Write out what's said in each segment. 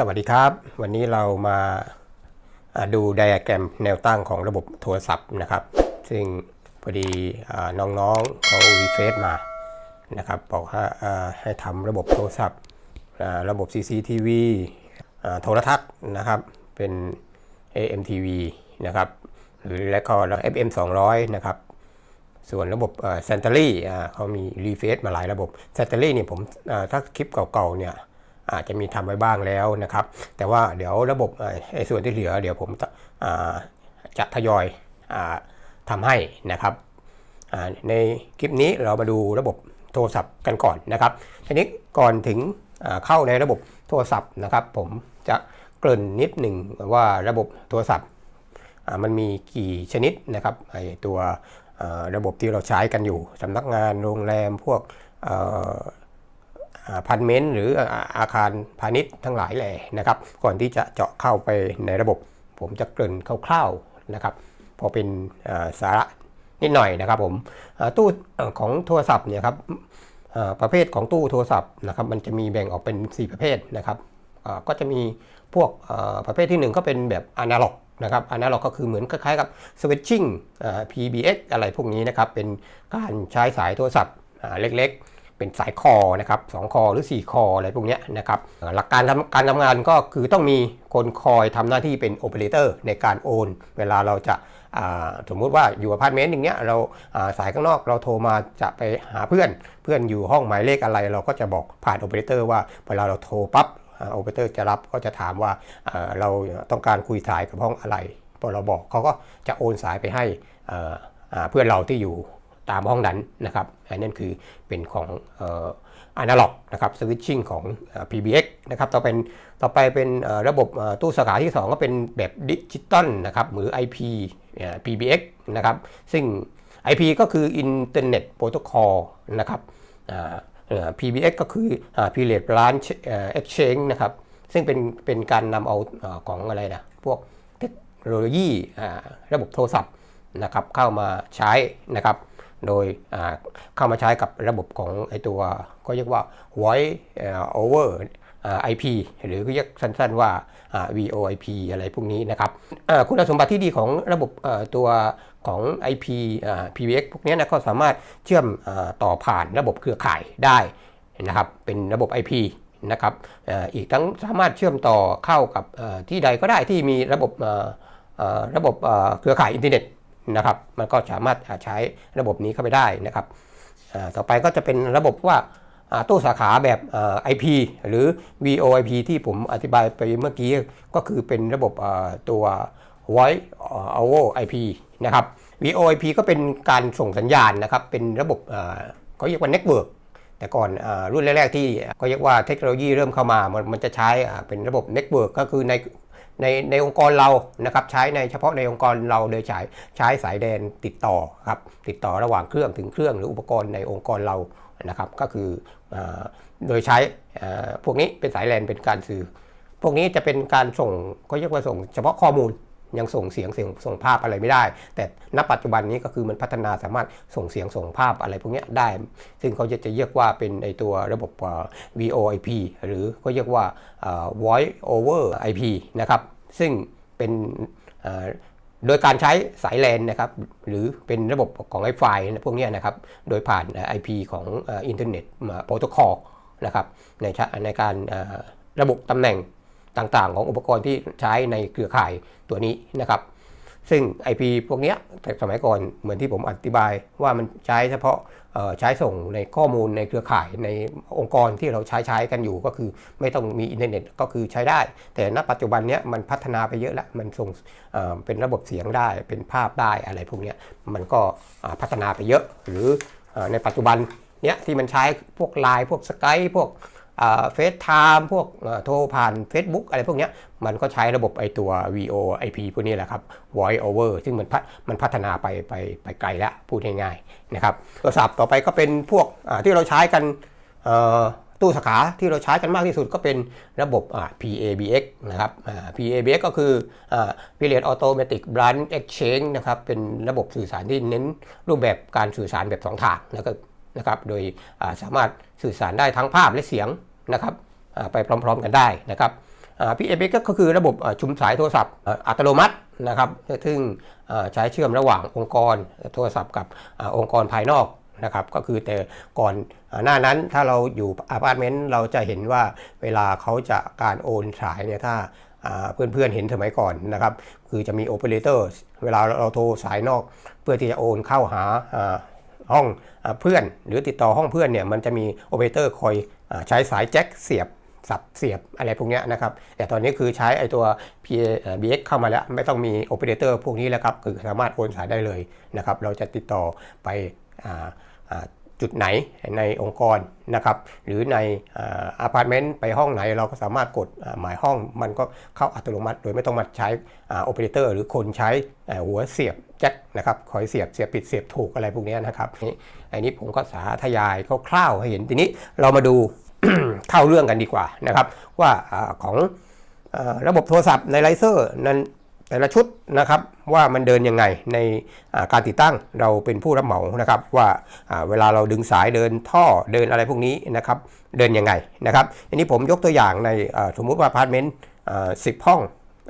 สวัสดีครับ วันนี้เรามาดูไดอะแกรมแนวตั้งของระบบโทรศัพท์นะครับซึ่งพอดีน้องๆเขารีเฟซมานะครับบอกให้ให้ทำระบบโทรศัพท์ ระบบ CCTV โทรทัศน์นะครับเป็น AMTV นะครับหรือและก็ FM 200นะครับส่วนระบบเซนเตอรี่เขามีรีเฟซมาหลายระบบเซนเตอรี่เนี่ยผมถ้าคลิปเก่าๆเนี่ยอาจจะมีทำไว้บ้างแล้วนะครับแต่ว่าเดี๋ยวระบบไอ้ส่วนที่เหลือเดี๋ยวผมจะทยอยทำให้นะครับ ในคลิปนี้เรามาดูระบบโทรศัพท์กันก่อนนะครับทีนี้ก่อนถึงเข้าในระบบโทรศัพท์นะครับ ผมจะเกริ่นนิดหนึ่งว่าระบบโทรศัพท์ มันมีกี่ชนิดนะครับไอ้ตัวระบบที่เราใช้กันอยู่สำนักงานโรงแรมพวกพันเมนหรืออาคารพาณิชย์ทั้งหลายแหล่นะครับก่อนที่จะเจาะเข้าไปในระบบ ผมจะเกริ่นคร่าวๆนะครับพอเป็นสาระนิดหน่อยนะครับผมตู้ของโทรศัพท์เนี่ยครับประเภทของตู้โทรศัพท์นะครับมันจะมีแบ่งออกเป็น 4 ประเภทนะครับก็จะมีพวกประเภทที่1ก็เป็นแบบอนาล็อกนะครับอนาล็อกก็คือเหมือนคล้ายๆ กับสวิตชิ่ง PBX อะไรพวกนี้นะครับ เป็นการใช้สายโทรศัพท์เล็กๆเป็นสายคอนะครับสองคอหรือ4คออะไรพวกนี้นะครับหลักการทำการทำงานก็คือต้องมีคนคอยทำหน้าที่เป็นโอเปอเรเตอร์ในการโอน เวลาเราจะสมมุติว่าอยู่อพาร์ตเมนต์อย่างเงี้ยเราสายข้างนอกเราโทรมาจะไปหาเพื่อน เพื่อนอยู่ห้องหมายเลขอะไร เราก็จะบอกผ่านโอเปอเรเตอร์ว่าเวลาเราโทรปั๊บโอเปอเรเตอร์จะรับก็จะถามว่าเราต้องการคุยสายกับห้องอะไรพอเราบอกเขาก็จะโอนสายไปให้เพื่อนเราที่อยู่ตามห้องนั้นนะครับอันนั้นคือเป็นของอะนาล็อกนะครับ สวิตชิ่งของ PBX นะครับ ต่อเป็นต่อไปเป็นระบบตู้สาขาที่ 2 ก็เป็นแบบดิจิตอลนะครับหรือ IP PBX นะครับ ซึ่ง IP ก็คือ Internet Protocol นะครับ PBX ก็คือ p r i v a t e Branch Exchange นะครับ ซึ่งเป็นเป็นการนำเอาของอะไรนะพวกเทคโนโลยีระบบโทรศัพท์นะครับเข้ามาใช้นะครับโดยเข้ามาใช้กับระบบของไอตัวก็เรียกว่า voice over IP หรือเรียกสั้นๆว่า VoIP อะไรพวกนี้นะครับคุณสมบัติที่ดีของระบบตัวของ IP PBX พวกนี้นะก็สามารถเชื่อมต่อผ่านระบบเครือข่ายได้นะครับเป็นระบบ IP นะครับอีกทั้งสามารถเชื่อมต่อเข้ากับที่ใดก็ได้ที่มีระบบระบบเครือข่ายอินเทอร์เน็ตนะครับ มันก็สามารถใช้ระบบนี้เข้าไปได้นะครับต่อไปก็จะเป็นระบบว่าตู้สาขาแบบ IP หรือ VoIP ที่ผมอธิบายไปเมื่อกี้ ก็คือเป็นระบบตัว Voice over IP นะครับ VoIP ก็เป็นการส่งสัญญาณนะครับ เป็นระบบเขาเรียกว่า Network แต่ก่อนอรุ่นแรกๆที่เขาเรียกว่าเทคโนโลยีเริ่มเข้ามา มันจะใช้เป็นระบบ Network ก็คือในในในองค์กรเรา นะครับ ใช้ในเฉพาะในองค์กรเราโดยใช้ใช้สายแดนติดต่อครับ ติดต่อระหว่างเครื่องถึงเครื่องหรืออุปกรณ์ในองค์กรเรา นะครับ ก็คือโดยใช้พวกนี้เป็นสายแลนเป็นการสื่อ พวกนี้จะเป็นการส่งก็เรียกว่าส่งเฉพาะข้อมูลยังส่งเสียงส่งภาพอะไรไม่ได้ แต่ณปัจจุบันนี้ก็คือมันพัฒนาสามารถส่งเสียงส่งภาพอะไรพวกนี้ได้ ซึ่งเขาจะจะเรียกว่าเป็นไอตัวระบบ VoIP หรือก็เรียกว่า Voice over IP นะครับ ซึ่งเป็นโดยการใช้สายแลนนะครับ หรือเป็นระบบของ Wi-Fi พวกนี้นะครับ โดยผ่าน IP ของอินเทอร์เน็ตโปรโตคอลนะครับในในการระบบตำแหน่งต่างๆ ของอุปกรณ์ที่ใช้ในเครือข่ายตัวนี้นะครับซึ่ง IP พวกนี้แต่สมัยก่อนเหมือนที่ผมอธิบายว่ามันใช้เฉพาะใช้ส่งในข้อมูลในเครือข่ายในองค์กรที่เราใช้ใช้กันอยู่ก็คือไม่ต้องมีอินเทอร์เน็ตก็คือใช้ได้ แต่ณปัจจุบันนี้มันพัฒนาไปเยอะ แล้ว มันส่งเป็นระบบเสียงได้เป็นภาพได้อะไรพวกนี้มันก็พัฒนาไปเยอะหรือในปัจจุบันเนี้ยที่มันใช้พวกไลน์พวกสกายพวกเฟซไทม์พวกโทรผ่าน Facebook อะไรพวกนี้มันก็ใช้ระบบไอตัว VoIP พวกนี้แหละครับ Voice over ซึ่งมันมันพัฒนาไปไปไปไกลแล้ว พูดง่ายๆนะครับโทรศัพท์ต่อไปก็เป็นพวกที่เราใช้กันตู้สาขาที่เราใช้กันมากที่สุดก็เป็นระบบ PABX นะครับ PABX ก็คือ Period Automatic Branch Exchange นะครับเป็นระบบสื่อสารที่เน้น รูปแบบการสื่อสารแบบสองทางนะครับนะครับโดยสามารถสื่อสารได้ทั้งภาพและเสียงนะครับไปพร้อมๆกันได้นะครับพีเอเก็คือระบบชุมสายโทรศัพท์อัตโนมัตินะครับซึ่งใช้เชื่อมระหว่างองค์กรโทรศัพท์กับองค์กรภายนอกนะครับก็คือแต่ก่อนหน้านั้นถ้าเราอยู่อพาร์ตเมนต์ เราจะเห็นว่าเวลาเขาจะการโอนสายเนี่ยถ้าเพื่อนๆเเห็นสมัยก่อนนะครับคือจะมีโอเปอเรเตอร์เวลาเราโทรสายนอก เพื่อที่จะโอนเข้าหาห้องเพื่อนหรือติดต่อห้องเพื่อนเนี่ยมันจะมีโอเปอเรเตอร์คอยใช้สายแจ็คเสียบสับเสียบอะไรพวกนี้นะครับ แต่ตอนนี้คือใช้ไอตัว BX เข้ามาแล้ว ไม่ต้องมีโอเปอเรเตอร์พวกนี้แล้วครับ คือสามารถโอนสายได้เลยนะครับ เราจะติดต่อไปจุดไหนในองค์กรนะครับ หรือในอพาร์ตเมนต์ไปห้องไหนเราก็สามารถกดหมายห้องมันก็เข้าอัตโนมัติ โดยไม่ต้องมาใช้โอเปอเรเตอร์หรือคนใช้หัวเสียบแจ็คนะครับคอยเสียบเสียบปิดเสียบถูกอะไรพวกนี้นะครับอันนี้ผมก็สาธยายคร่าวๆให้เห็นทีนี้เรามาดูเข้าเรื่องกันดีกว่านะครับ ว่าของระบบโทรศัพท์ในไลเซอร์นั้นแต่ละชุดนะครับ ว่ามันเดินยังไงในการติดตั้งเราเป็นผู้รับเหมานะครับว่าเวลาเราดึงสายเดินท่อเดินอะไรพวกนี้นะครับ เดินยังไงนะครับอันนี้ผมยกตัวอย่างในสมมุติว่าพาร์ทเมนต์สิบห้อง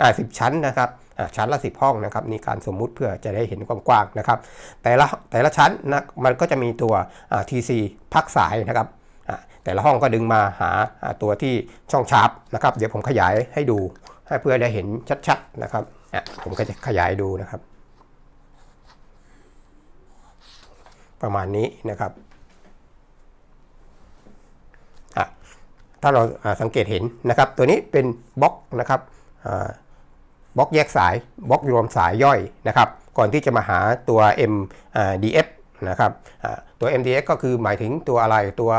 อ่าสิบชั้นนะครับชั้นละ10ห้องนะครับนี่การสมมุติเพื่อจะได้เห็นกว้างๆนะครับแต่ละแต่ละชั้นนะมันก็จะมีตัวทีซีพักสายนะครับแต่ละห้องก็ดึงมาหาตัวที่ช่องชาร์ปนะครับ เดี๋ยวผมขยายให้ดู ให้เพื่อได้เห็นชัดๆ นะครับผมก็จะขยายดูนะครับ ประมาณนี้นะครับ ถ้าเราสังเกตเห็นนะครับ ตัวนี้เป็นบล็อกนะครับบล็อกแยกสายบล็อกรวมสายย่อยนะครับ ก่อนที่จะมาหาตัว MDF นะครับตัว MDF ก็คือหมายถึงตัวอะไรตัว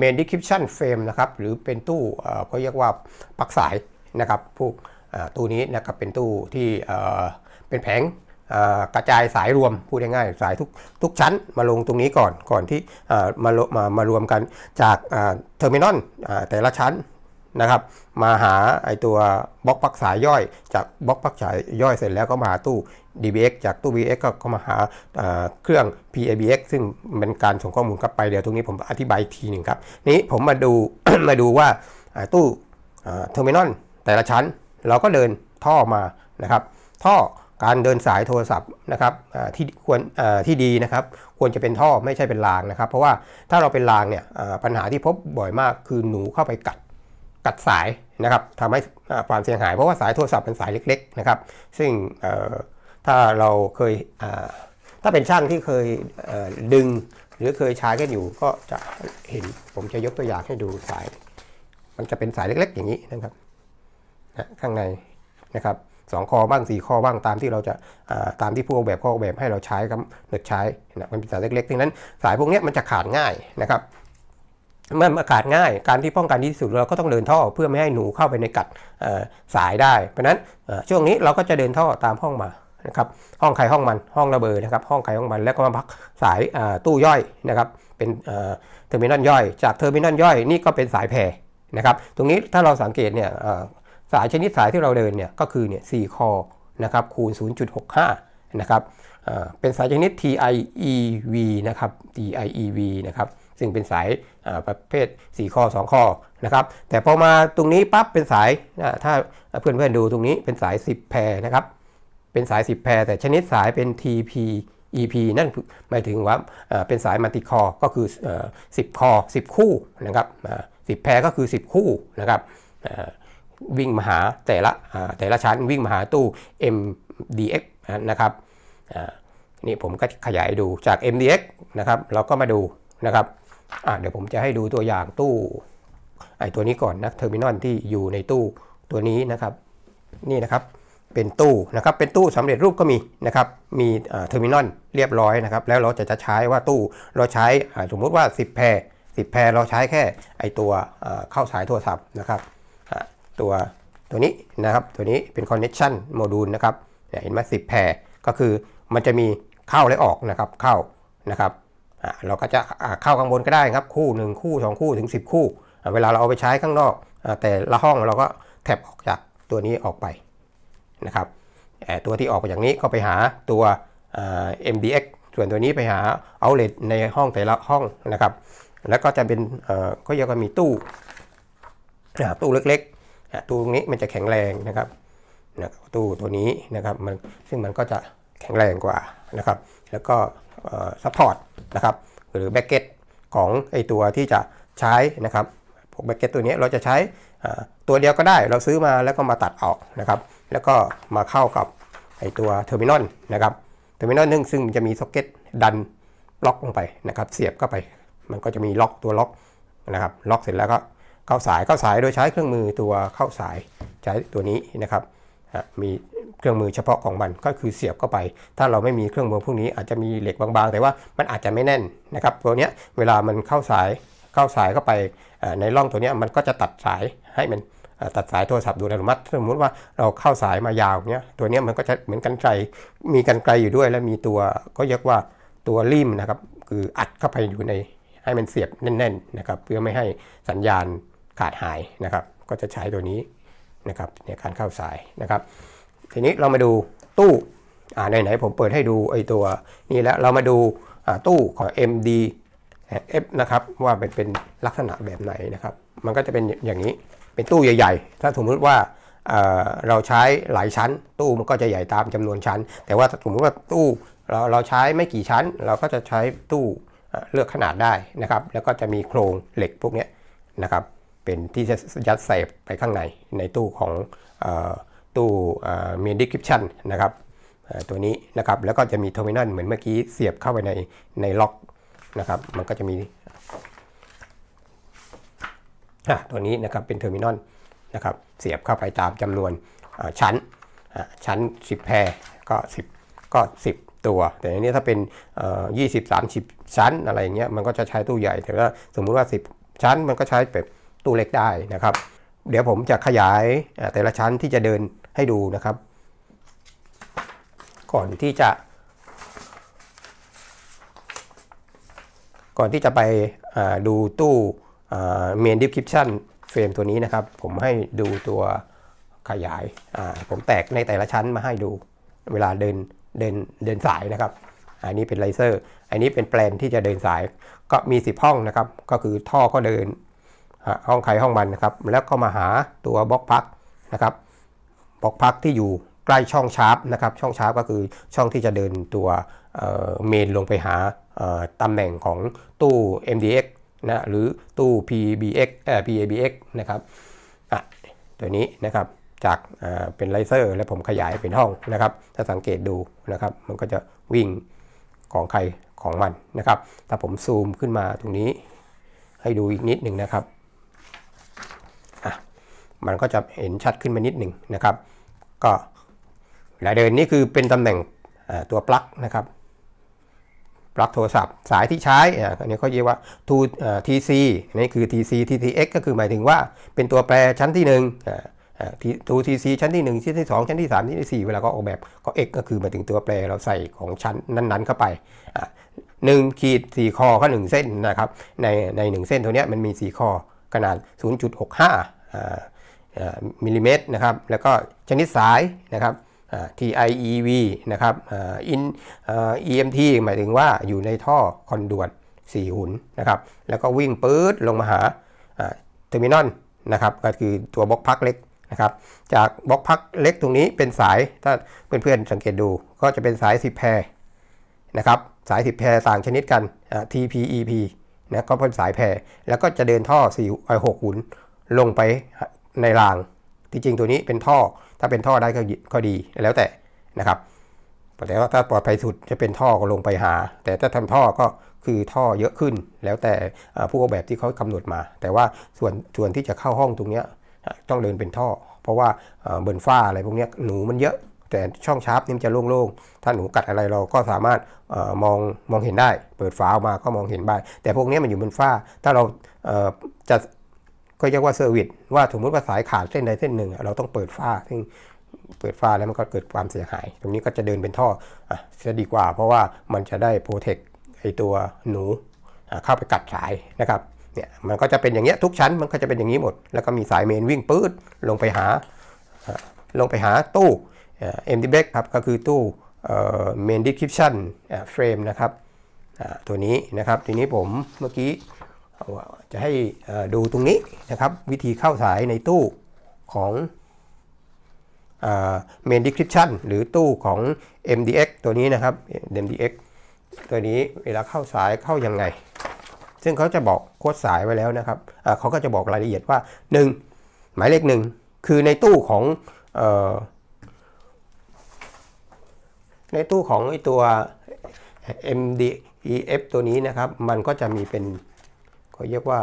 main description frame นะครับ หรือเป็นตู้เขาเรียกว่าปลักสายนะครับพวกตู้นี้นะครับเป็นตู้ที่เป็นแผงกระจายสายรวม พูดง่ายๆสายทุกทุกชั้นมาลงตรงนี้ก่อนก่อนที่มามามารวมกันจากเทอร์มินอลแต่ละชั้นนะครับมาหาไอตัวบล็อกพักสายย่อย จากบล็อกพักสายย่อยเสร็จแล้วก็มาหาตู้ DBX จากตู้ BX ก็ก็มาหาเครื่อง PABX ซึ่งเป็นการส่งข้อมูลกลับไป เดี๋ยวตรงนี้ผมอธิบายทีหนึ่งครับ นี้ผมมาดูมาดูว่าตู้เทอร์มินอลแต่ละชั้นเราก็เดินท่อมานะครับท่อการเดินสายโทรศัพท์นะครับที่ควรที่ดีนะครับควรจะเป็นท่อไม่ใช่เป็นรางนะครับเพราะว่าถ้าเราเป็นรางเนี่ยปัญหาที่พบบ่อยมากคือหนูเข้าไปกัดกัดสายนะครับทำให้ความเสียหายเพราะว่าสายโทรศัพท์เป็นสายเล็ก ๆนะครับ ซึ่งถ้าเราเคยถ้าเป็นช่างที่เคยดึง หรือเคยใช้กันอยู่ก็จะเห็นผมจะยกตัวอย่างให้ดูสาย มันจะเป็นสายเล็กๆอย่างนี้นะครับนะข้างในนะครับสองคอบ้างสี่คอบ้างตามที่เราจะตามที่ผู้ออกแบบข้อออกแบบให้เราใช้กำหนดใช้นะมันเป็นสายเล็กๆดังนั้นสายพวกนี้มันจะขาดง่ายนะครับมันอากาศง่าย การที่ป้องกันที่สุดเราก็ต้องเดินท่อเพื่อไม่ให้หนูเข้าไปในกัดสายได้ เพราะนั้นช่วงนี้เราก็จะเดินท่อตามห้องมานะครับห้องใครห้องมันห้องระเบิดนะครับ ห้องใครห้องมันแล้วก็มาพักสายตู้ย่อยนะครับ เป็นเทอร์มินอลย่อยจากเทอร์มินอลย่อย นี่ก็เป็นสายแพรนะครับ ตรงนี้ถ้าเราสังเกตเนี่ยสายชนิดสายที่เราเดินเนี่ยก็คือเนี่ยสี่คอนะครับคูณ0.65นะครับเป็นสายชนิด TIEV นะครับ TIEV นะครับซึ่งเป็นสายประเภท4ข้อ2ข้อนะครับแต่พอมาตรงนี้ปั๊บเป็นสายถ้าเพื่อนๆดูตรงนี้เป็นสาย 10 แพรนะครับเป็นสาย 10 แพร แต่ชนิดสายเป็น TP EP นั่นหมายถึงว่าเป็นสายมัลติคอก็คือ 10 คอ10 คู่นะครับ10 แพรก็คือ 10 คู่นะครับวิ่งมาหาแต่ละแต่ละชั้นวิ่งมาหาตู้ MDX นะครับนี่ผมก็ขยายดูจาก MDX นะครับเราก็มาดูนะครับเดี๋ยวผมจะให้ดูตัวอย่างตู้ ไอตัวนี้ก่อนนะเทอร์มินอลที่อยู่ในตู้ตัวนี้นะครับ นี่นะครับเป็นตู้นะครับเป็นตู้สำเร็จรูปก็มีนะครับ มีเทอร์มินอลเรียบร้อยนะครับแล้วเราจะจะใช้ว่าตู้เราใช้สมมุติว่า10แพร10 แพรเราใช้แค่ไอตัวเข้าสายโทรศัพท์นะครับตัวตัวนี้นะครับตัวนี้เป็นคอนเนคชั่นโมดูลนะครับเห็นไหมสิบแพรก็คือมันจะมีเข้าและออกนะครับเข้านะครับเราก็จะเข้าข้างบนก็ได้ครับ คู่1คู่2คู่ถึง10 คู่ เวลาเราเอาไปใช้ข้างนอกแต่ละห้องเราก็แท็บออกจากตัวนี้ออกไปนะครับ ตัวที่ออกไปอย่างนี้ก็ไปหาตัว MDX ส่วนตัวนี้ไปหา outlet ในห้องแต่ละห้องนะครับ แล้วก็จะเป็นก็ยังมีตู้ตู้เล็กๆตู้ตรงนี้มันจะแข็งแรงนะครับตู้ตัวนี้นะครับมันซึ่งมันก็จะแข็งแรงกว่านะครับ แล้วก็ซัพพอร์ตนะครับหรือแบ็กเก็ตของไอตัวที่จะใช้นะครับพวกแบ็กเก็ตตัวนี้เราจะใช้ตัวเดียวก็ได้เราซื้อมาแล้วก็มาตัดออกนะครับ แล้วก็มาเข้ากับไอตัวเทอร์มินอลนะครับเทอร์มินอลนึงซึ่งจะมีซ็อกเก็ตดันล็อกลงไปนะครับ เสียบเข้าไป มันก็จะมีล็อกตัวล็อกนะครับล็อกเสร็จแล้วก็เข้าสายเข้าสายโดยใช้เครื่องมือตัวเข้าสายใช้ตัวนี้นะครับมีเครื่องมือเฉพาะของมันก็คือเสียบเข้าไป ถ้าเราไม่มีเครื่องมือพวกนี้อาจจะมีเหล็กบางๆ แต่ว่ามันอาจจะไม่แน่นนะครับ ตัวนี้เวลามันเข้าสายเข้าสายเข้าไปในร่องตัวนี้มันก็จะตัดสายให้มันตัดสายโทรศัพท์ดูอัตโนมัติสมมติว่าเราเข้าสายมายาวเนี้ยตัวนี้มันก็จะเหมือนกันไกล มีกันไกลอยู่ด้วย และมีตัวก็เรียกว่าตัวริมนะครับคืออัดเข้าไปอยู่ในให้มันเสียบแน่นๆนะครับเพื่อไม่ให้สัญญาณขาดหายนะครับก็จะใช้ตัวนี้นะครับในการเข้าสายนะครับทีนี้เรามาดูตู้ในไหนผมเปิดให้ดูไอตัวนี่แล้วเรามาดูตู้ของ MD F นะครับว่าเป็นเป็นลักษณะแบบไหนนะครับ มันก็จะเป็นอย่างนี้เป็นตู้ใหญ่ ๆ ถ้าสมมติว่าเราใช้หลายชั้น ตู้มันก็จะใหญ่ตามจำนวนชั้น แต่ว่าสมมติว่าตู้เราเราใช้ไม่กี่ชั้น เราก็จะใช้ตู้เลือกขนาดได้นะครับ แล้วก็จะมีโครงเหล็กพวกนี้นะครับเป็นที่จะยัดใส่ไปข้างในในตู้ของตู้เมนดิคิปชันนะครับตัวนี้นะครับแล้วก็จะมีเทอร์มินอลเหมือนเมื่อกี้เสียบเข้าไปในในล็อกนะครับมันก็จะมีตัวนี้นะครับเป็นเทอร์มินอลนะครับเสียบเข้าไปตามจำนวนชั้นชั้น 10 แพรก็ 10ก็10 ตัว แต่อันนี้ถ้าเป็น20 30 ชั้นอะไรเงี้ยมันก็จะใช้ตู้ใหญ่แต่ว่าสมมุติว่า 10 ชั้นมันก็ใช้แบบตู้เล็กได้นะครับเดี๋ยวผมจะขยายแต่ละชั้นที่จะเดินให้ดูนะครับ ก่อนที่จะ ก่อนที่จะไปดูตู้เมนดิฟคิปชั่นเฟรมตัวนี้นะครับผมให้ดูตัวขยายผมแตกในแต่ละชั้นมาให้ดูเวลาเดินเดินเดินสายนะครับ อันนี้เป็นไลเซอร์อันนี้เป็นแปลนที่จะเดินสาย ก็มี 10 ห้องนะครับก็คือท่อก็เดินห้องใครห้องมันนะครับ แล้วก็มาหาตัวบล็อกพักนะครับปอกพักที่อยู่ใกล้ช่องชาร์ปนะครับ ช่องชาร์ปก็คือช่องที่จะเดินตัวเมนลงไปหาตำแหน่งของตู้ MDX นะหรือตู้ PBX เอ่อ PABX นะครับอ่ะตัวนี้นะครับจากเป็นไลเซอร์และผมขยายเป็นห้องนะครับ ถ้าสังเกตดูนะครับมันก็จะวิ่งของใครของมันนะครับ ถ้าผมซูมขึ้นมาตรงนี้ให้ดูอีกนิดหนึ่งนะครับมันก็จะเห็นชัดขึ้นมานิดหนึ่งนะครับก็เวลาเดินนี่คือเป็นตำแหน่งตัวปลั๊กนะครับปลั๊กโทรศัพท์สายที่ใช้อันนี้เขาเรียกว่า TC อันนี้คือ TC TTX ก็คือหมายถึงว่าเป็นตัวแปรชั้นที่1นึ่งทูทีซีชั้นที่1ชั้นที่ 2 ชั้นที่3ชั้นที่4เวลาก็ออกแบบก็ x ก็คือหมายถึงตัวแปรเราใส่ของชั้นนั้นๆ เข้าไป1ขีด4คอก็1เส้นนะครับในใน 1 เส้นตัวนี้มันมี 4 คอขนาด 0.65มิลลิเมตรนะครับ แล้วก็ชนิดสายนะครับ TIEV นะครับ in EMT หมายถึงว่าอยู่ในท่อคอนด่วี4หุนนะครับ แล้วก็วิ่งปื๊ดลงมาหาเทอร์มินอลนะครับ ก็คือตัวบล็อกพักเล็กนะครับ จากบล็อกพักเล็กตรงนี้เป็นสายถ้าเพื่อนๆสังเกตดู ก็จะเป็นสาย 10 แพรนะครับ สาย 10 แพรต่างชนิดกัน TPEP นะ ก็เป็นสายแพรแล้วก็จะเดินท่อ4 6หุนลงไปในรางที่จริงตัวนี้เป็นท่อถ้าเป็นท่อได้ก็กดีแล้วแต่นะครับแต่ว่าถ้าปลอดภัยสุดจะเป็นท่อก็ลงไปหา แต่ถ้าทำท่อก็คือท่อเยอะขึ้น แล้วแต่ผู้ออกแบบที่เขากำหนดมา แต่ว่าส่วนส่วนที่จะเข้าห้องตรงนี้ต้องเดินเป็นท่อ เพราะว่าเบิร์นฝ้าอะไรพวกนี้หนูมันเยอะแต่ช่องชาร์ปนี่มจะโล่งๆถ้าหนูกัดอะไรเราก็สามารถมองมองเห็นได้ เปิดฝาออกมาก็มองเห็นได้แต่พวกนี้มันอยู่บนฝ้าถ้าเราจะก็เรียกว่าเซอร์วิส ว่าสมมติว่าสายขาดเส้นใดเส้นหนึ่ง เราต้องเปิดฝ้าซึ่งเปิดฝ้าแล้วมันก็เกิดความเสียหาย ตรงนี้ก็จะเดินเป็นท่อจะดีกว่าเพราะว่ามันจะได้โปรเทคไอตัวหนูเข้าไปกัดสายนะครับเนี่ยมันก็จะเป็นอย่างเงี้ยทุกชั้น มันก็จะเป็นอย่างนี้หมดแล้วก็มีสายเมนวิ่งปื๊ดลงไปหาลงไปหาตู้เอ็มดีเบกครับก็คือตู้เมนดิสคริปชั่นเฟรมนะครับตัวนี้นะครับทีนี้ผมเมื่อกี้จะให้ดูตรงนี้นะครับ วิธีเข้าสายในตู้ของเมนดิคริปชันหรือตู้ของ MDX ตัวนี้นะครับ MDX ตัวนี้เวลาเข้าสายเข้ายังไง ซึ่งเขาจะบอกโค้ดสายไว้แล้วนะครับเขาก็จะบอกรายละเอียดว่า 1 หมายเลข1นึงคือในตู้ของ ในตู้ของไอตัว MDEF ตัวนี้นะครับมันก็จะมีเป็นเขาเรียกว่า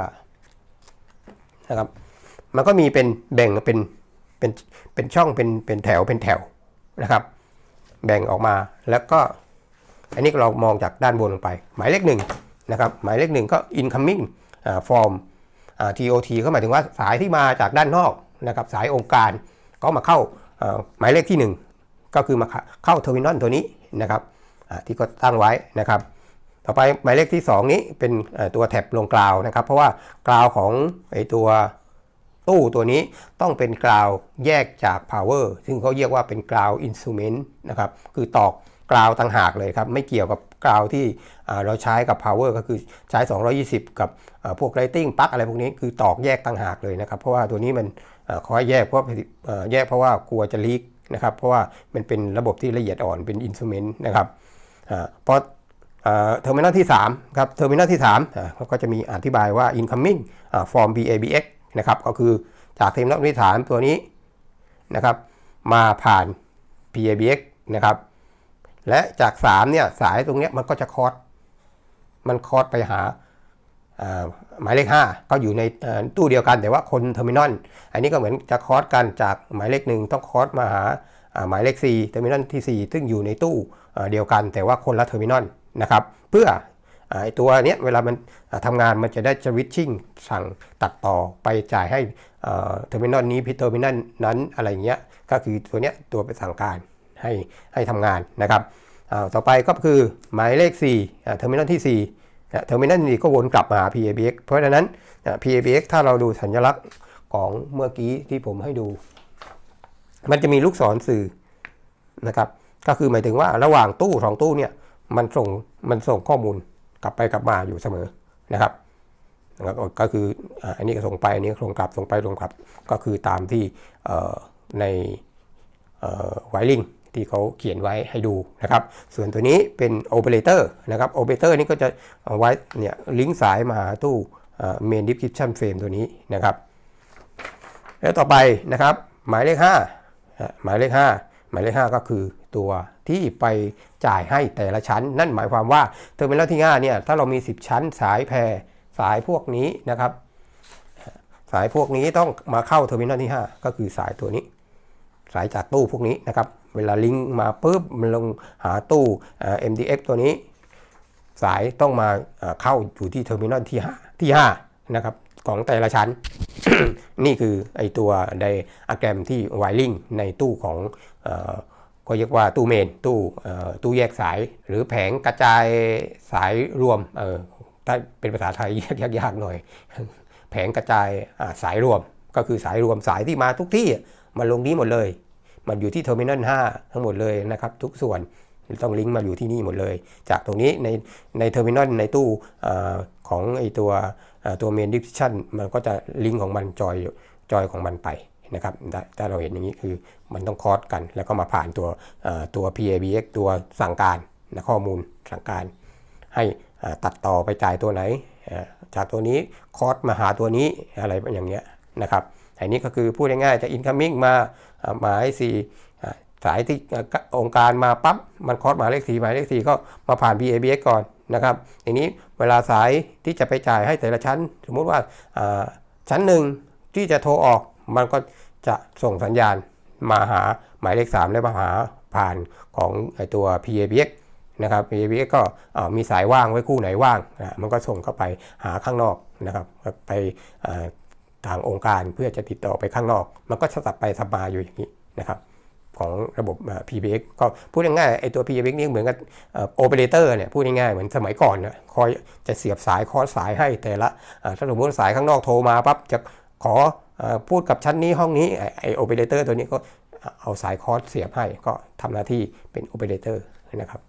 นะครับมันก็มีเป็นแบ่งเป็นเป็นเป็นช่องเป็นเป็นแถวเป็นแถวนะครับ แบ่งออกมาแล้วก็อันนี้เรามองจากด้านบนลงไป หมายเลขหนึ่งนะครับหมายเลขหนึ่งก็ incoming form TOT ก็หมายถึงว่าสายที่มาจากด้านนอกนะครับ สายองค์การก็มาเข้าหมายเลขที่ 1 ก็คือมาเข้าเทอร์มินอลตัวนี้นะครับที่ก็ตั้งไว้นะครับต่อไปหมายเลขที่ 2นี้เป็นตัวแท็บลงกราวนะครับเพราะว่ากราวของไอตัวตู้ตัวนี้ต้องเป็นกราวแยกจาก power ซึ่งเขาเรียกว่าเป็นกราว instrument นะครับคือตอกกราวต่างหากเลยครับไม่เกี่ยวกับกราวที่เราใช้กับ power ก็คือใช้ 220 กับพวก lighting ปลั๊กอะไรพวกนี้คือตอกแยกต่างหากเลยนะครับเพราะว่าตัวนี้มันขอให้แยกเพราะแยกเพราะว่ากลัวจะลีกนะครับเพราะว่ามันเป็นระบบที่ละเอียดอ่อนเป็น instrument นะครับพะเทอร์มินอลที่3ครับ เทอร์มินอลที่3อ่าก็จะมีอธิบายว่า incoming from BABX นะครับ ก็คือจากเทอร์มินอลที่3ตัวนี้นะครับมาผ่าน PABX นะครับ และจาก 3เนี่ยสายตรงนี้มันก็จะคอร์สมันคอร์สไปหาหมายเลข5 ก็อยู่ในตู้เดียวกันแต่ว่าคนเทอร์มินอลอันนี้ก็เหมือนจะคอร์สกันจากหมายเลข1ต้องคอร์สมาหาหมายเลข4เทอร์มินอลที่4 ซึ่งอยู่ในตู้เดียวกันแต่ว่าคนละเทอร์มินอลนะครับเพื่ออตัวเนี้ยเวลามันทำงานมันจะได้สวิตชิ่งสั่งตัดต่อไปจ่ายให้เทอร์มินอลนี้พิเทอร์มินอลนั้นอะไรเงี้ยก็คือตัวเนี้ยตัวไปสั่งการให้ให้ทำงานนะครับต่อไปก็คือหมายเลข4เทอร์มินอลที่4เทอร์มินอลนี้ก็วนกลับมาา PABX เพราะฉะนั้น PABX ถ้าเราดูสัญลักษณ์ของเมื่อกี้ที่ผมให้ดู มันจะมีลูกศรสื่อนะครับก็คือหมายถึงว่าระหว่างตู้สองตู้เนี่ยมันส่งมันส่งข้อมูลกลับไปกลับมา อยู่เสมอนะครับก็คืออันนี้ก็ส่งไป อันนี้ส่งกลับ ส่งไปส่งกลับ ก็คือตามที่ในไวลิงที่เขาเขียนไว้ให้ดูนะครับ ส่วนตัวนี้เป็นโอเปอเรเตอร์นะครับโอเปอเรเตอร์นี้ก็จะไว้เนี่ยลิงก์สายมาหาตู้เมนดิฟคิปชั่นเฟรมตัวนี้นะครับ แล้วต่อไปนะครับ หมายเลข5หมายเลข 5 หมายเลข5ก็คือัวที่ไปจ่ายให้แต่ละชั้นนั่นหมายความว่าเทอร์มินอลที่5เนี่ยถ้าเรามี 10 ชั้นสายแพรสายพวกนี้นะครับสายพวกนี้ต้องมาเข้าเทอร์มินอลที่5 ก็คือสายตัวนี้ สายจากตู้พวกนี้นะครับเวลาลิงก์มาปุ๊บมันลงหาตู้ MDX ตัวนี้ สายต้องมาเข้าอยู่ที่เทอร์มินอลที่5ที่5นะครับของแต่ละชั้นนี่คือไอตัวไดอะแกรมที่ไวริงในตู้ของก็เรียกว่าตู้เมนตู้ตู้แยกสาย หรือแผงกระจายสายรวมเออถ้าเป็นภาษาไทยแยกยากๆหน่อย แผงกระจายสายรวม ก็คือสายรวมสายที่มาทุกที่มาลงนี้หมดเลย มันอยู่ที่เทอร์มินอล5ทั้งหมดเลยนะครับทุกส่วนต้องลิงก์มาอยู่ที่นี่หมดเลยจากตรงนี้ในในเทอร์มินอลในตู้อของไอตัวตัวเมนดิฟชั่นมันก็จะลิงก์ของมันจอยจอยของมันไปนะครับถ้าเราเห็นอย่างนี้คือมันต้องคอสกัน แล้วก็มาผ่านตัวตัว PABX ตัวสั่งการนะข้อมูลสั่งการ ให้ตัดต่อไปจ่ายตัวไหน จากตัวนี้คอสมาหาตัวนี้อะไรอย่างเงี้ยนะครับอันนี้ก็คือพูดง่ายๆจะนคัมมิ่งมาหมายสี่สายที่องค์การมาปั๊บมันคอสหมายเลขสี่หมายเลขสี่ก็มาผ่าน PABX ก่อนนะครับางนี้เวลาสายที่จะไปจ่ายให้แต่ละชั้น สมมุติว่าชั้นหนึ่งที่จะโทรออกมันก็จะส่งสัญญาณมาหาหมายเลข3และมาหาผ่านของตัว PABX นะครับ PABX ก็มีสายว่างไว้คู่ไหนว่างนะ มันก็ส่งเข้าไปหาข้างนอกนะครับไปทางองค์การเพื่อจะติดต่อไปข้างนอก มันก็สลับไปสบายอยู่อย่างนี้นะครับของระบบ PBX ก็พูดง่ายๆไอตัว PBX นี่เหมือนกับโอเปอเรเตอร์เนี่ยพูดง่ายๆ เหมือนสมัยก่อนนะคอยจะเสียบสายคอสายให้แต่ละถ้าสมมติสายข้างนอกโทรมาปั๊บจะขอพูดกับชั้นนี้ห้องนี้ไอโอเปอเรเตอร์ตัวนี้ก็เอาสายคอร์สเสียบให้ก็ทำหน้าที่เป็นโอเปอเรเตอร์นะครับ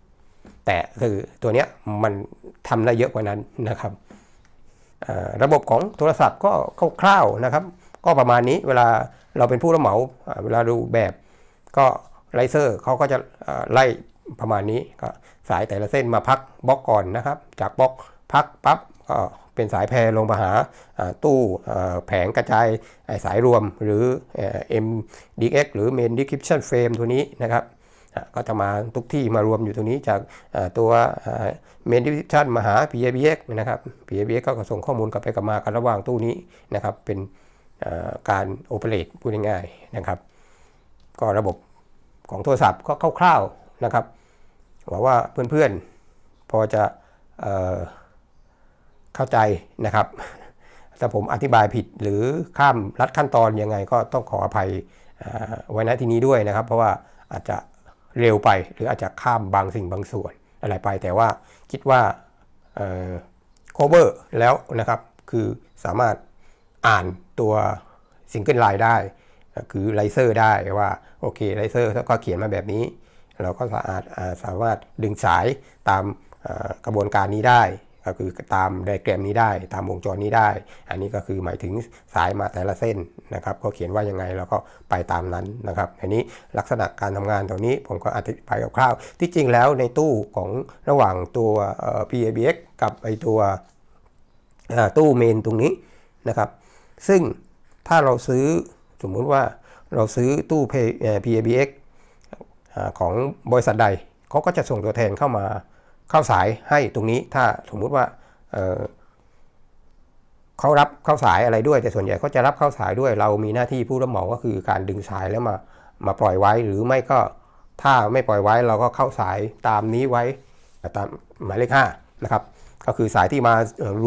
แต่คือตัวเนี้ยมันทำได้เยอะกว่านั้นนะครับระบบของโทรศัพท์ก็คร่าวๆนะครับ ก็ประมาณนี้เวลาเราเป็นผู้รับเหมาเวลาดูแบบ ก็ไลเซอร์เขาก็จะไล่ประมาณนี้ก็สายแต่ละเส้นมาพักบล็อกก่อนนะครับ จากบล็อกพักปั๊บก็เป็นสายแพรลงมาหาตู้แผงกระจายสายรวมหรือ MDX หรือ Main Description Frame ตัวนี้นะครับ ก็จะมาทุกที่มารวมอยู่ตรงนี้จากตัว Main d e c r y p t i o n มาหา PABX นะครับ PABX ก็ส่งข้อมูลกลับไปกลับมากันระหว่างตู้นี้นะครับ เป็นการโอเปเรตพูดง่ายๆนะครับ ก็ระบบของโทรศัพท์ก็คร่าวๆนะครับหวังว่าเพื่อนๆพอจะเข้าใจนะครับถ้าผมอธิบายผิดหรือข้ามลัดขั้นตอนยังไงก็ต้องขออภัยไว้ณที่นี้ด้วยนะครับ เพราะว่าอาจจะเร็วไปหรืออาจจะข้ามบางสิ่งบางส่วนอะไรไป แต่ว่าคิดว่าโคเวอร์แล้วนะครับ คือสามารถอ่านตัวซิงเกิลไลน์ได้คือไลเซอร์ได้ว่าโอเคไลเซอร์ก็เขียนมาแบบนี้ เราก็สาสามารถดึงสายตามกระบวนการนี้ได้ก็คือตามไดแกรมนี้ได้ตามวงจรนี้ได้ อันนี้ก็คือหมายถึงสายมาแต่ละเส้นนะครับ ก็เขียนว่ายังไงเราก็ไปตามนั้นนะครับ อันนี้ลักษณะการทำงานตรงนี้ผมก็อธิบายคร่าวๆที่จริงแล้วในตู้ของระหว่างตัว PABX กับไอตัวตู้เมนตรงนี้นะครับซึ่งถ้าเราซื้อสมมุติว่าเราซื้อตู้ PABX ของบริษัทใด เขาก็จะส่งตัวแทนเข้ามาเข้าสายให้ตรงนี้ถ้าสมมุติว่าเขารับเข้าสายอะไรด้วย แต่ส่วนใหญ่ก็จะรับเข้าสายด้วยเรามีหน้าที่ผู้รับเหมาก็คือการดึงสายแล้วมามาปล่อยไว้ หรือไม่ก็ถ้าไม่ปล่อยไว้ เราก็เข้าสายตามนี้ไว้ตามหมายเลขห้านะครับก็คือสายที่มา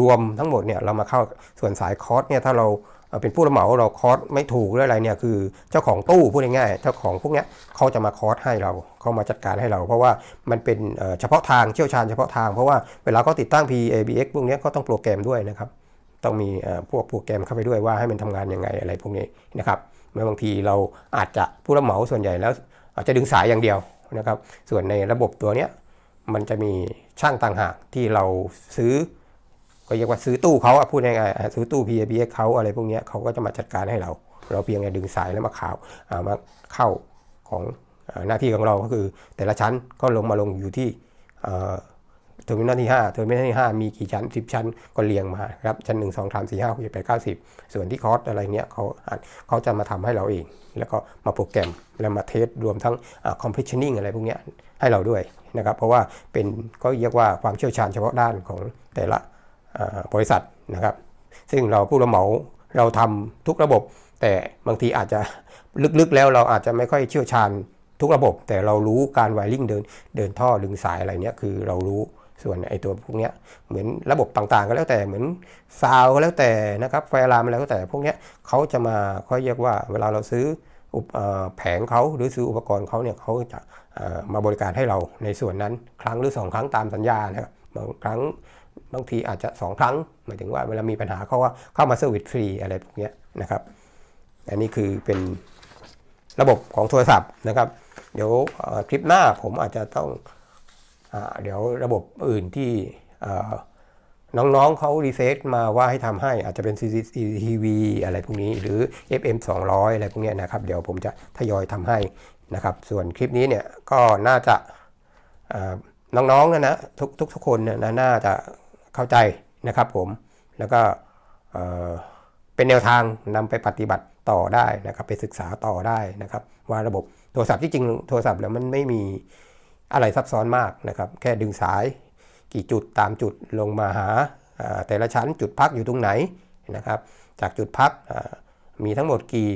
รวมทั้งหมดเนี่ยเรามาเข้าส่วนสายคอร์สเนี่ยถ้าเราเป็นผู้รับเหมาเราคอร์สไม่ถูกหรืออะไรเนี่ยคือเจ้าของตู้พูดง่ายๆเจ้าของพวกเนี้ยเขาจะมาคอร์สให้เราเขามาจัดการให้เรา เพราะว่ามันเป็นเฉพาะทางเชี่ยวชาญเฉพาะทางเพราะว่าเวลาเขาติดตั้ง PABX พวกนี้ก็ต้องโปรแกรมด้วยนะครับต้องมีพวกโปรแกรมเข้าไปด้วยว่าให้มันทำงานยังไงอะไรพวกนี้นะครับเมื่อบางทีเราอาจจะผู้รับเหมาส่วนใหญ่แล้วอาจจะดึงสายอย่างเดียวนะครับส่วนในระบบตัวเนี้ยมันจะมีช่างต่างหากที่เราซื้อก็เรียกว่าซื้อตู้เขาพูดง่ายๆซื้อตู้ p a b เขาอะไรพวกนี้เขาก็จะมาจัดการให้เรา เราเพียงแค่ดึงสายแล้วมาข่าวมาเข้าของหน้าที่ของเราก็คือ แต่ละชั้นก็ลงมาลงอยู่ที่เทอร์มินัลที่5เทอร์มินัลที่ 5 มีกี่ชั้น10 ชั้นก็เรียงมาครับชั้น1 2 3 4 5 6 7 8 9 10 ส่วนที่คอร์สอะไรเนี้ยเขาเขาจะมาทำให้เราเอง แล้วก็มาโปรแกรมแล้วมาเทสรวมทั้งคอมเพรสชันนิ่งอะไรพวกเนี้ยให้เราด้วยนะครับเพราะว่าเป็นก็เรียกว่าความเชี่ยวชาญเฉพาะด้านของแต่ละบริษัทนะครับซึ่งเราผู้รับเหมาเราทำทุกระบบ แต่บางทีอาจจะลึก ๆ แล้วเราอาจจะไม่ค่อยเชี่ยวชาญ ทุกระบบ แต่เรารู้การไวริ่งเดินเดินท่อลึงสายอะไรเนี้ยคือเรารู้ส่วนไอตัวพวกเนี้ยเหมือนระบบต่างๆ ก็แล้วแต่เหมือนซาวก็แล้วแต่นะครับไฟลามแล้วก็แต่ พวกเนี้ยเขาจะมาเขาเรียกว่า เวลาเราซื้อแผงเขาหรือซื้ออุปกรณ์เขาเนี่ยเขาจะมาบริการให้เราในส่วนนั้น ครั้งหรือ 2 ครั้งตามสัญญานะครับบางครั้งบางทีอาจจะ 2 ครั้งหมายถึงว่าเวลามีปัญหาเขาว่าเข้ามาเซอร์วิสฟรีอะไรพวกนี้นะครับอันนี้คือเป็นระบบของโทรศัพท์นะครับ เดี๋ยวคลิปหน้าผมอาจจะต้องอเดี๋ยวระบบอื่นที่น้องๆเขารีเซ็ตมาว่าให้ทำให้ อาจจะเป็น CCTV อะไรพวกนี้หรือ FM 200 อะไรพวกนี้นะครับเดี๋ยวผมจะทยอยทำให้นะครับ ส่วนคลิปนี้เนี่ยก็น่าจะน้องๆนะนะทุกทุกคนนะน่าจะเข้าใจนะครับผมแล้วก็เป็นแนวทางนำไปปฏิบัติต่อได้นะครับไปศึกษาต่อได้นะครับ ว่าระบบโทรศัพท์ที่จริงโทรศัพท์แล้วมันไม่มีอะไรซับซ้อนมากนะครับแค่ดึงสายกี่จุดตามจุดลงมาหาแต่ละชั้นจุดพักอยู่ตรงไหนนะครับ จากจุดพักมีทั้งหมดกี่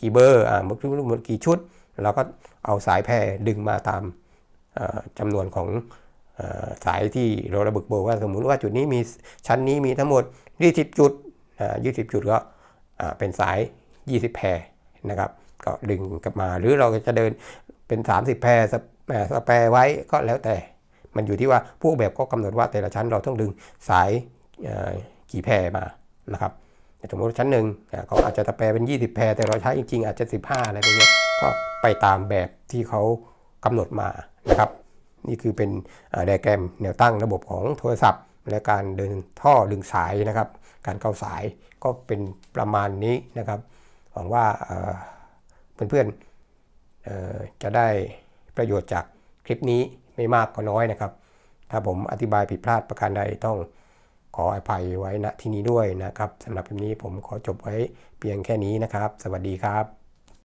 กี่เบอร์อ่าหมดกี่ชุดเราก็เอาสายแพรดึงมาตามจำนวนของสายที่เราระบุบอกว่าสมมติว่าจุดนี้มีชั้นนี้มีทั้งหมด 20 จุดยี่สิบจุดก็เป็นสาย20แพรนะครับก็ดึงกลับมาหรือเราจะเดินเป็น 30 แพรสแปรไว้ก็แล้วแต่มันอยู่ที่ว่าผู้แบบก็กำหนดว่าแต่ละชั้นเราต้องดึงสายกี่แพรมานะครับสมมติชั้นหนึ่งเขาอาจจะแปรเป็น 20 แพรแต่เราใช้จริงๆ อาจจะ 15อะไรเงี้ยก็ไปตามแบบที่เขากำหนดมานะครับนี่คือเป็นไดแกรมแนวตั้งระบบของโทรศัพท์และการเดินท่อดึงสายนะครับ การเข้าสายก็เป็นประมาณนี้นะครับหวังว่าเพื่อนๆจะได้ประโยชน์จากคลิปนี้ไม่มากก็น้อยนะครับ ถ้าผมอธิบายผิดพลาดประการใดต้องขออภัยไว้ณที่นี้ด้วยนะครับสำหรับคลิปนี้ผมขอจบไว้เพียงแค่นี้นะครับ สวัสดีครับ